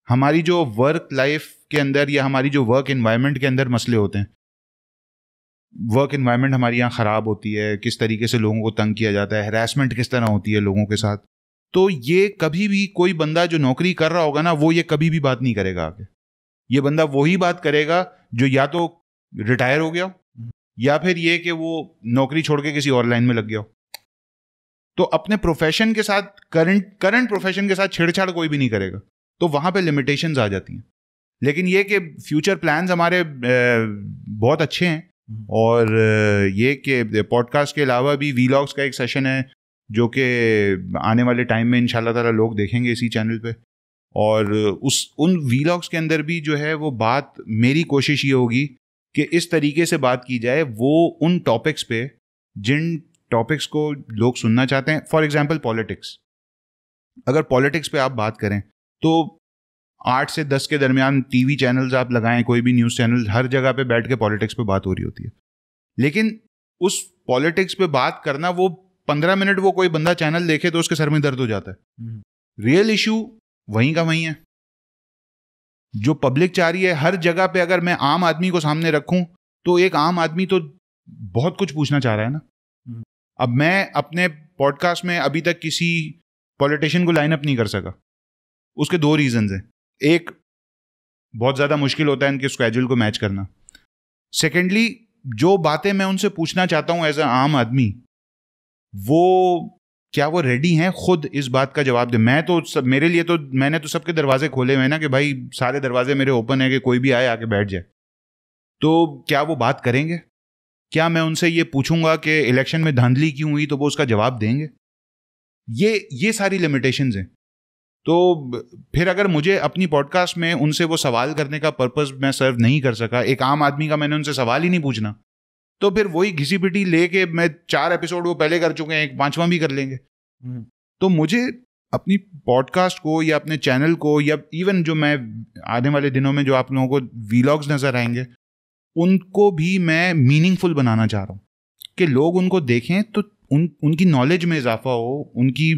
S1: हमारी जो वर्क लाइफ के अंदर या हमारी जो वर्क इन्वायरमेंट के अंदर मसले होते हैं वर्क इन्वायरमेंट हमारे यहाँ ख़राब होती है किस तरीके से लोगों को तंग किया जाता है हरासमेंट किस तरह होती है लोगों के साथ तो ये कभी भी कोई बंदा जो नौकरी कर रहा होगा ना वो ये कभी भी बात नहीं करेगा आगे ये बंदा वही बात करेगा जो या तो रिटायर हो गया हो या फिर ये कि वो नौकरी छोड़ के किसी और लाइन में लग गया हो तो अपने प्रोफेशन के साथ करंट करंट प्रोफेशन के साथ छेड़छाड़ कोई भी नहीं करेगा तो वहाँ पे लिमिटेशन आ जाती हैं लेकिन ये कि फ्यूचर प्लान हमारे बहुत अच्छे हैं हम्म। और ये कि पॉडकास्ट के अलावा भी वीलॉग्स का एक सेशन है जो कि आने वाले टाइम में इनशाला तला लोग देखेंगे इसी चैनल पे और उस उन वीलॉग्स के अंदर भी जो है वो बात मेरी कोशिश ये होगी कि इस तरीके से बात की जाए वो उन टॉपिक्स पे जिन टॉपिक्स को लोग सुनना चाहते हैं फॉर एग्जाम्पल पॉलिटिक्स अगर पॉलिटिक्स पे आप बात करें तो आठ से दस के दरमियान टीवी चैनल्स आप लगाएं कोई भी न्यूज़ चैनल हर जगह पे बैठ के पॉलिटिक्स पे बात हो रही होती है लेकिन उस पॉलिटिक्स पे बात करना वो पंद्रह मिनट वो कोई बंदा चैनल देखे तो उसके सर में दर्द हो जाता है रियल हम्म। इशू वहीं का वहीं है जो पब्लिक चाह रही है हर जगह पे अगर मैं आम आदमी को सामने रखूं तो एक आम आदमी तो बहुत कुछ पूछना चाह रहा है ना अब मैं अपने पॉडकास्ट में अभी तक किसी पॉलिटिशियन को लाइनअप नहीं कर सका उसके दो रीजंस हैं एक बहुत ज़्यादा मुश्किल होता है इनके स्कैजूल को मैच करना सेकेंडली जो बातें मैं उनसे पूछना चाहता हूँ एज ए आम आदमी वो क्या वो रेडी हैं खुद इस बात का जवाब दे मैं तो सब मेरे लिए तो मैंने तो सबके दरवाजे खोले हुए हैं ना कि भाई सारे दरवाजे मेरे ओपन है कि कोई भी आए आके बैठ जाए तो क्या वो बात करेंगे क्या मैं उनसे ये पूछूंगा कि इलेक्शन में धांधली क्यों हुई तो वो उसका जवाब देंगे ये ये सारी लिमिटेशंस हैं तो फिर अगर मुझे अपनी पॉडकास्ट में उनसे वो सवाल करने का पर्पस मैं सर्व नहीं कर सका एक आम आदमी का मैंने उनसे सवाल ही नहीं पूछना तो फिर वही घिसी पिटी लेके मैं चार एपिसोड वो पहले कर चुके हैं एक पांचवा भी कर लेंगे हम्म। तो मुझे अपनी पॉडकास्ट को या अपने चैनल को या इवन जो मैं आने वाले दिनों में जो आप लोगों को वीलॉग्स नजर आएंगे उनको भी मैं मीनिंगफुल बनाना चाह रहा हूँ कि लोग उनको देखें तो उन उनकी नॉलेज में इजाफा हो उनकी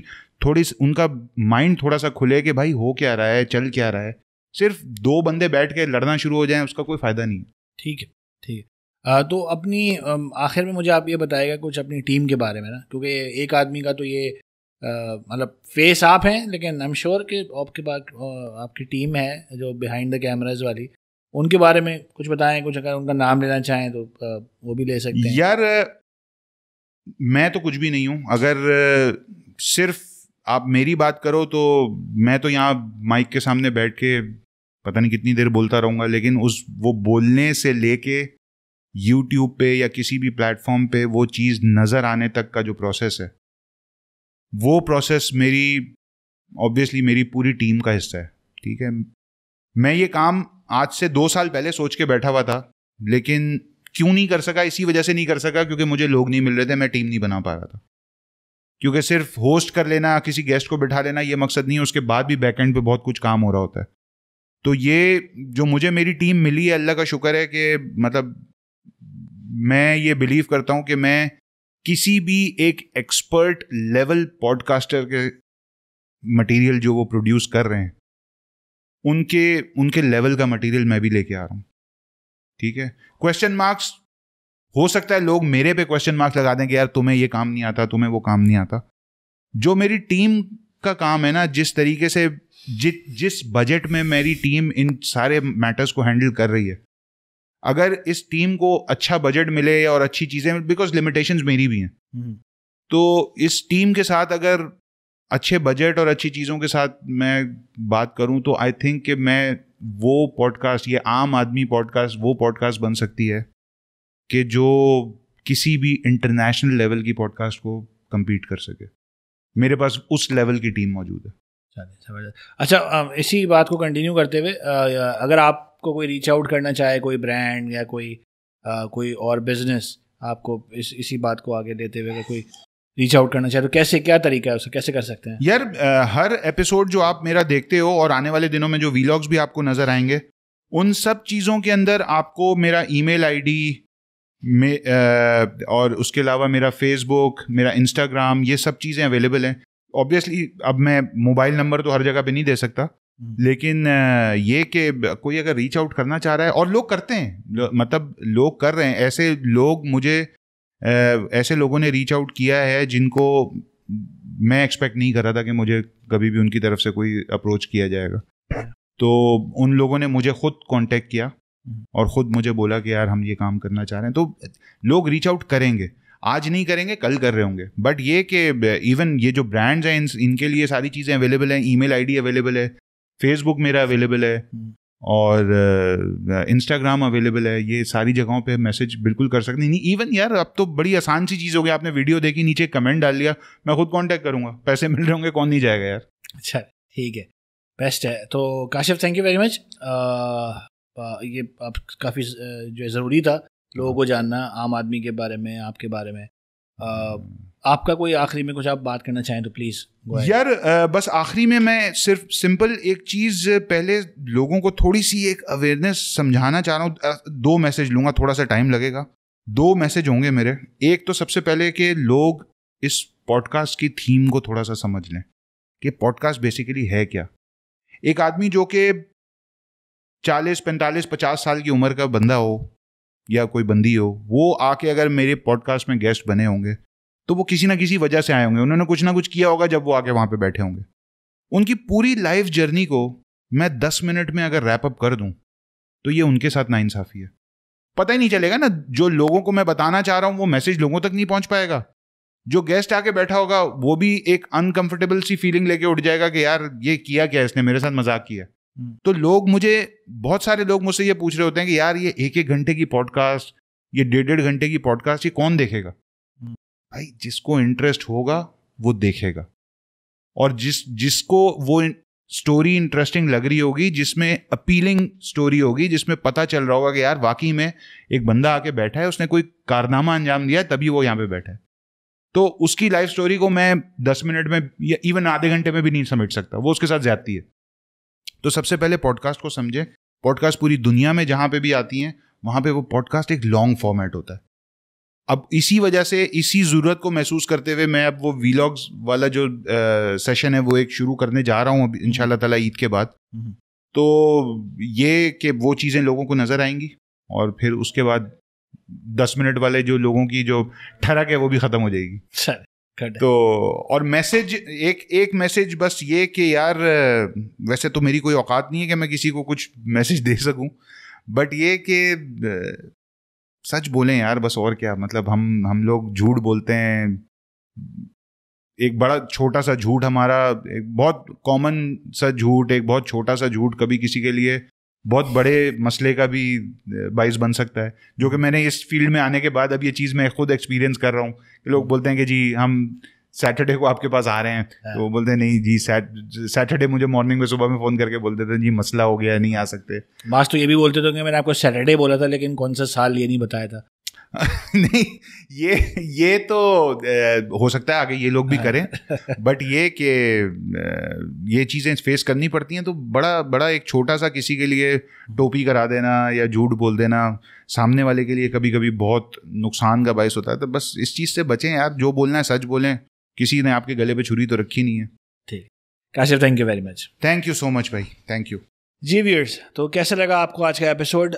S1: थोड़ी उनका माइंड थोड़ा सा खुले कि भाई हो क्या रहा है चल क्या रहा है सिर्फ दो बंदे बैठ के लड़ना शुरू हो जाएं उसका कोई फ़ायदा नहीं
S2: ठीक है ठीक है तो अपनी आखिर में मुझे आप ये बताएगा कुछ अपनी टीम के बारे में ना क्योंकि एक आदमी का तो ये मतलब फेस आप हैं लेकिन आई एम श्योर कि आपके पास आपकी टीम है जो बिहाइंड द कैमराज वाली उनके बारे में कुछ बताएं कुछ अगर उनका नाम लेना चाहें तो वो भी ले सकते हैं
S1: यार मैं तो कुछ भी नहीं हूँ अगर सिर्फ आप मेरी बात करो तो मैं तो यहाँ माइक के सामने बैठ के पता नहीं कितनी देर बोलता रहूँगा लेकिन उस वो बोलने से लेके यूट्यूब पे या किसी भी प्लेटफॉर्म पे वो चीज़ नज़र आने तक का जो प्रोसेस है वो प्रोसेस मेरी ऑब्वियसली मेरी पूरी टीम का हिस्सा है ठीक है मैं ये काम आज से दो साल पहले सोच के बैठा हुआ था लेकिन क्यों नहीं कर सका इसी वजह से नहीं कर सका क्योंकि मुझे लोग नहीं मिल रहे थे मैं टीम नहीं बना पा रहा था क्योंकि सिर्फ होस्ट कर लेना किसी गेस्ट को बिठा लेना ये मकसद नहीं है उसके बाद भी बैकएंड पे बहुत कुछ काम हो रहा होता है तो ये जो मुझे मेरी टीम मिली है अल्लाह का शुक्र है कि मतलब मैं ये बिलीव करता हूँ कि मैं किसी भी एक एक्सपर्ट लेवल पॉडकास्टर के मटेरियल जो वो प्रोड्यूस कर रहे हैं उनके उनके लेवल का मटेरियल मैं भी लेके आ रहा हूँ ठीक है क्वेश्चन मार्क्स हो सकता है लोग मेरे पे क्वेश्चन मार्क्स लगा दें कि यार तुम्हें ये काम नहीं आता तुम्हें वो काम नहीं आता जो मेरी टीम का काम है ना जिस तरीके से जि, जिस बजट में मेरी टीम इन सारे मैटर्स को हैंडल कर रही है अगर इस टीम को अच्छा बजट मिले और अच्छी चीज़ें बिकॉज लिमिटेशंस मेरी भी हैं हम्म। तो इस टीम के साथ अगर अच्छे बजट और अच्छी चीज़ों के साथ मैं बात करूं तो आई थिंक कि मैं वो पॉडकास्ट ये आम आदमी पॉडकास्ट वो पॉडकास्ट बन सकती है कि जो किसी भी इंटरनेशनल लेवल की पॉडकास्ट को कम्पीट कर सके मेरे पास उस लेवल की टीम मौजूद है अच्छा इसी बात को कंटिन्यू करते हुए अगर
S2: आपको कोई रीच आउट करना चाहे कोई ब्रांड या कोई आ, कोई और बिजनेस आपको इस इसी बात को आगे देते हुए अगर कोई रीच आउट करना चाहते तो कैसे क्या तरीका है उसे कैसे कर सकते
S1: हैं यार आ, हर एपिसोड जो आप मेरा देखते हो और आने वाले दिनों में जो वीलॉग्स भी आपको नज़र आएंगे उन सब चीज़ों के अंदर आपको मेरा ईमेल आईडी में आ, और उसके अलावा मेरा फेसबुक मेरा इंस्टाग्राम ये सब चीज़ें अवेलेबल हैं ऑब्वियसली अब मैं मोबाइल नंबर तो हर जगह पे नहीं दे सकता हम्म। लेकिन ये कि कोई अगर रीच आउट करना चाह रहा है और लोग करते हैं मतलब लोग कर रहे हैं ऐसे लोग मुझे ऐसे लोगों ने रीच आउट किया है जिनको मैं एक्सपेक्ट नहीं कर रहा था कि मुझे कभी भी उनकी तरफ से कोई अप्रोच किया जाएगा तो उन लोगों ने मुझे खुद कांटेक्ट किया और ख़ुद मुझे बोला कि यार हम ये काम करना चाह रहे हैं तो लोग रीच आउट करेंगे आज नहीं करेंगे कल कर रहे होंगे बट ये कि इवन ये जो ब्रांड्स हैं इन, इनके लिए सारी चीज़ें अवेलेबल हैं ईमेल आईडी अवेलेबल है फेसबुक मेरा अवेलेबल है हम्म। और इंस्टाग्राम अवेलेबल है ये सारी जगहों पे मैसेज बिल्कुल कर सकते हैं इवन यार अब तो बड़ी आसान सी चीज़ हो गई आपने वीडियो देखी नीचे कमेंट डाल लिया मैं खुद कांटेक्ट करूंगा पैसे मिल रहे होंगे कौन नहीं जाएगा यार अच्छा ठीक है
S2: बेस्ट है तो Kashif thank you very much ये आप काफ़ी जो है ज़रूरी था लोगों को जानना आम आदमी के बारे में आपके बारे में हम्म। आपका कोई आखिरी में कुछ आप बात करना चाहें तो प्लीज़
S1: यार बस आखिरी में मैं सिर्फ सिंपल एक चीज़ पहले लोगों को थोड़ी सी एक अवेयरनेस समझाना चाह रहा हूँ दो मैसेज लूंगा थोड़ा सा टाइम लगेगा दो मैसेज होंगे मेरे एक तो सबसे पहले कि लोग इस पॉडकास्ट की थीम को थोड़ा सा समझ लें कि पॉडकास्ट बेसिकली है क्या एक आदमी जो कि चालीस पैंतालीस पचास साल की उम्र का बंदा हो या कोई बंदी हो वो आके अगर मेरे पॉडकास्ट में गेस्ट बने होंगे तो वो किसी ना किसी वजह से आए होंगे उन्होंने कुछ ना कुछ किया होगा जब वो आके वहां पे बैठे होंगे उनकी पूरी लाइफ जर्नी को मैं दस मिनट में अगर रैपअप कर दूँ तो ये उनके साथ नाइंसाफ़ी है पता ही नहीं चलेगा ना जो लोगों को मैं बताना चाह रहा हूँ वो मैसेज लोगों तक नहीं पहुंच पाएगा जो गेस्ट आके बैठा होगा वो भी एक अनकंफर्टेबल सी फीलिंग लेके उठ जाएगा कि यार ये किया क्या इसने मेरे साथ मजाक किया हम्म। तो लोग मुझे बहुत सारे लोग मुझसे ये पूछ रहे होते हैं कि यार ये एक एक घंटे की पॉडकास्ट ये डेढ़ डेढ़ घंटे की पॉडकास्ट ये कौन देखेगा भाई जिसको इंटरेस्ट होगा वो देखेगा और जिस जिसको वो स्टोरी इंटरेस्टिंग लग रही होगी जिसमें अपीलिंग स्टोरी होगी जिसमें पता चल रहा होगा कि यार वाकई में एक बंदा आके बैठा है उसने कोई कारनामा अंजाम दिया तभी वो यहाँ पे बैठा है तो उसकी लाइफ स्टोरी को मैं दस मिनट में या इवन आधे घंटे में भी नहीं समेट सकता वो उसके साथ जाती है तो सबसे पहले पॉडकास्ट को समझें पॉडकास्ट पूरी दुनिया में जहाँ पे भी आती हैं वहाँ पे वो पॉडकास्ट एक लॉन्ग फॉर्मेट होता है अब इसी वजह से इसी ज़रूरत को महसूस करते हुए मैं अब वो वीलॉग्स वाला जो सेशन है वो एक शुरू करने जा रहा हूँ इन ताला ईद के बाद हम्म। तो ये कि वो चीज़ें लोगों को नज़र आएंगी और फिर उसके बाद दस मिनट वाले जो लोगों की जो ठरक है वो भी ख़त्म हो जाएगी अच्छा, तो और मैसेज एक एक मैसेज बस ये कि यार वैसे तो मेरी कोई औकात नहीं है कि मैं किसी को कुछ मैसेज दे सकूं बट ये कि सच बोलें यार बस और क्या मतलब हम हम लोग झूठ बोलते हैं एक बड़ा छोटा सा झूठ हमारा एक बहुत कॉमन सा झूठ एक बहुत छोटा सा झूठ कभी किसी के लिए बहुत बड़े मसले का भी बाइस बन सकता है जो कि मैंने इस फील्ड में आने के बाद अब ये चीज़ मैं खुद एक्सपीरियंस कर रहा हूँ कि लोग बोलते हैं कि जी हम सैटरडे को आपके पास आ रहे हैं हाँ। तो बोलते हैं नहीं जी सैटरडे मुझे मॉर्निंग में सुबह में फ़ोन करके बोलते थे जी मसला हो गया नहीं आ सकते
S2: बात तो ये भी बोलते थे कि मैंने आपको सैटरडे बोला था लेकिन कौन सा साल ये नहीं बताया था
S1: नहीं ये ये तो ए, हो सकता है आगे ये लोग भी हाँ। करें बट ये कि ये चीज़ें फेस करनी पड़ती हैं तो बड़ा बड़ा एक छोटा सा किसी के लिए टोपी करा देना या झूठ बोल देना सामने वाले के लिए कभी कभी बहुत नुकसान का बायस होता है तो बस इस चीज़ से बचें यार जो बोलना है सच बोलें किसी ने आपके गले पे छुरी तो रखी नहीं है ठीक Kashif thank you very much thank you so much भाई थैंक यू जी व्यूअर्स तो कैसा
S2: लगा आपको आज का एपिसोड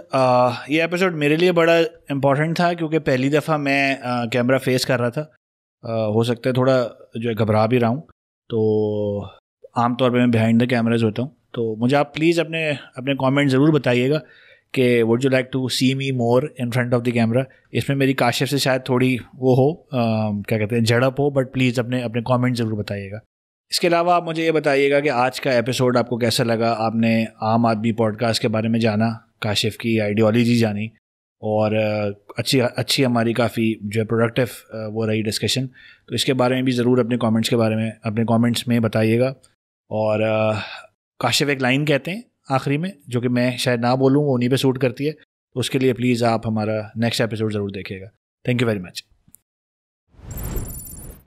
S2: ये एपिसोड मेरे लिए बड़ा इंपॉर्टेंट था क्योंकि पहली दफ़ा मैं कैमरा फेस कर रहा था आ, हो सकता है थोड़ा जो है घबरा भी रहा हूँ तो आमतौर पर मैं बिहाइंड द कैमराज होता हूँ तो मुझे आप प्लीज़ अपने अपने कॉमेंट ज़रूर बताइएगा कि would you like to see me more in front of the camera इसमें मेरी काशिफ से शायद थोड़ी वो हो आ, क्या कहते हैं झड़प हो बट प्लीज़ अपने अपने कॉमेंट ज़रूर बताइएगा इसके अलावा आप मुझे ये बताइएगा कि आज का एपिसोड आपको कैसा लगा आपने आम आदमी पॉडकास्ट के बारे में जाना काशिफ की आइडियोलॉजी जानी और अच्छी अच्छी हमारी काफ़ी जो है प्रोडक्टिव वो रही डिस्कशन तो इसके बारे में भी ज़रूर अपने कमेंट्स के बारे में अपने कमेंट्स में बताइएगा और काशिफ एक लाइन कहते हैं आखिरी में जो कि मैं शायद ना बोलूँ वो उन्हीं पर सूट करती है उसके लिए प्लीज़ आप हमारा नेक्स्ट एपिसोड ज़रूर देखिएगा थैंक यू वेरी मच